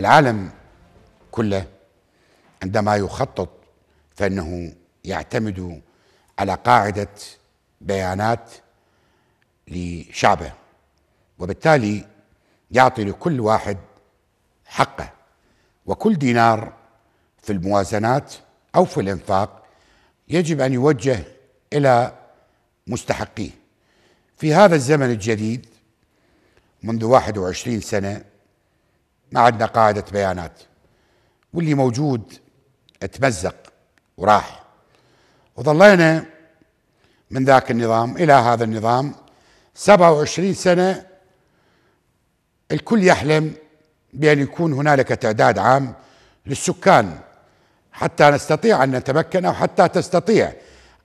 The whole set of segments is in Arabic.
العالم كله عندما يخطط فانه يعتمد على قاعده بيانات لشعبه وبالتالي يعطي لكل واحد حقه وكل دينار في الموازنات او في الانفاق يجب ان يوجه الى مستحقيه في هذا الزمن الجديد منذ 21 سنه ما عندنا قاعدة بيانات واللي موجود تمزق وراح وظلينا من ذاك النظام إلى هذا النظام 27 سنة الكل يحلم بأن يكون هنالك تعداد عام للسكان حتى نستطيع أن نتمكن أو حتى تستطيع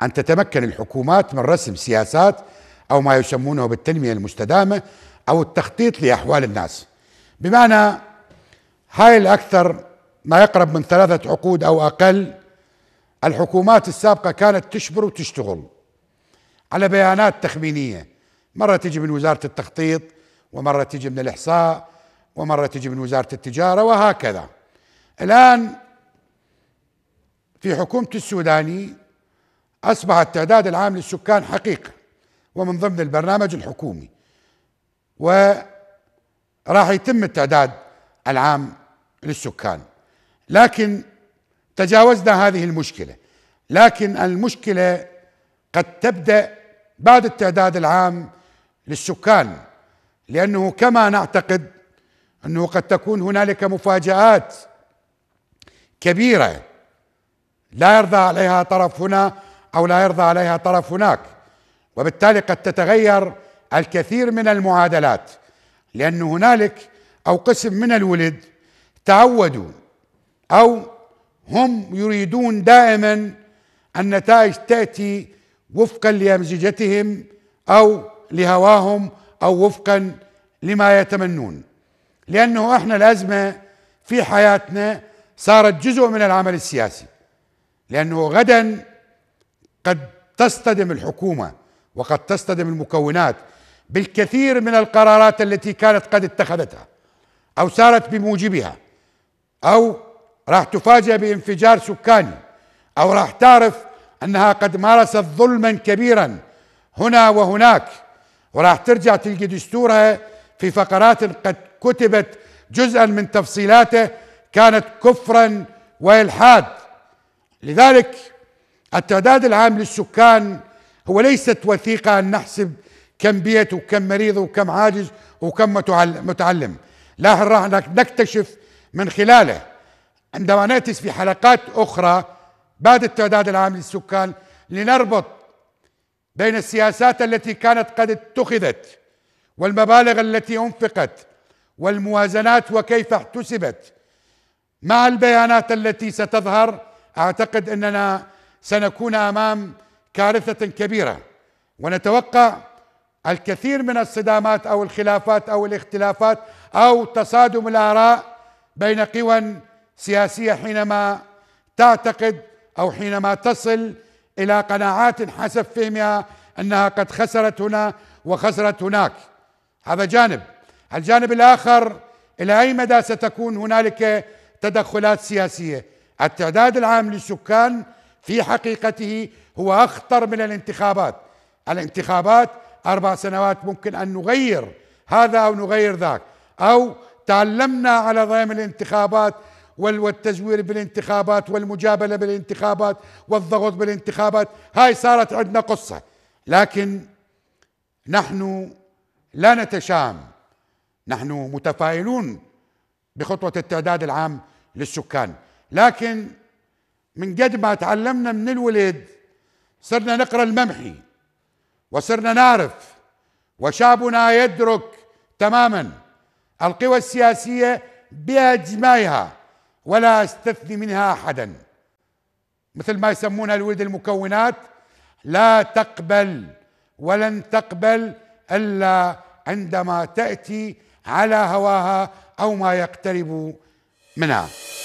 أن تتمكن الحكومات من رسم سياسات أو ما يسمونه بالتنمية المستدامة أو التخطيط لأحوال الناس بمعنى هاي الأكثر ما يقرب من ثلاثة عقود أو أقل الحكومات السابقة كانت تشبر وتشتغل على بيانات تخمينية مرة تجي من وزارة التخطيط ومرة تجي من الإحصاء ومرة تجي من وزارة التجارة وهكذا الآن في حكومة السوداني أصبح التعداد العام للسكان حقيقة ومن ضمن البرنامج الحكومي وراح يتم التعداد العام للسكان لكن تجاوزنا هذه المشكله لكن المشكله قد تبدا بعد التعداد العام للسكان لانه كما نعتقد انه قد تكون هنالك مفاجات كبيره لا يرضى عليها طرف هنا او لا يرضى عليها طرف هناك وبالتالي قد تتغير الكثير من المعادلات لأن هنالك أو قسم من الولد تعودوا او هم يريدون دائما النتائج تاتي وفقا لامزجتهم او لهواهم او وفقا لما يتمنون لانه احنا الازمه في حياتنا صارت جزء من العمل السياسي لانه غدا قد تصطدم الحكومه وقد تصطدم المكونات بالكثير من القرارات التي كانت قد اتخذتها او سارت بموجبها أو راح تفاجأ بانفجار سكاني أو راح تعرف أنها قد مارست ظلما كبيرا هنا وهناك وراح ترجع تلقي دستورها في فقرات قد كتبت جزءا من تفصيلاته كانت كفرا والحاد لذلك التعداد العام للسكان هو ليست وثيقه ان نحسب كم بيت وكم مريض وكم عاجز وكم متعلم لا راح نكتشف من خلاله عندما نأتي في حلقات أخرى بعد التعداد العام للسكان لنربط بين السياسات التي كانت قد اتخذت والمبالغ التي أنفقت والموازنات وكيف احتسبت مع البيانات التي ستظهر أعتقد أننا سنكون أمام كارثة كبيرة ونتوقع الكثير من الصدامات أو الخلافات أو الاختلافات أو تصادم الآراء بين قوى سياسيه حينما تعتقد او حينما تصل الى قناعات حسب فهمها انها قد خسرت هنا وخسرت هناك هذا جانب الجانب الاخر الى اي مدى ستكون هنالك تدخلات سياسيه التعداد العام للسكان في حقيقته هو اخطر من الانتخابات الانتخابات اربع سنوات ممكن ان نغير هذا او نغير ذاك او تعلمنا على ضيم الانتخابات والتزوير بالانتخابات والمجابلة بالانتخابات والضغط بالانتخابات هاي صارت عندنا قصة لكن نحن لا نتشام نحن متفائلون بخطوة التعداد العام للسكان لكن من قد ما تعلمنا من الولد صرنا نقرأ الممحي وصرنا نعرف وشعبنا يدرك تماماً القوى السياسية بأجمعها ولا استثني منها أحدا مثل ما يسمونها الولد المكونات لا تقبل ولن تقبل إلا عندما تأتي على هواها أو ما يقترب منها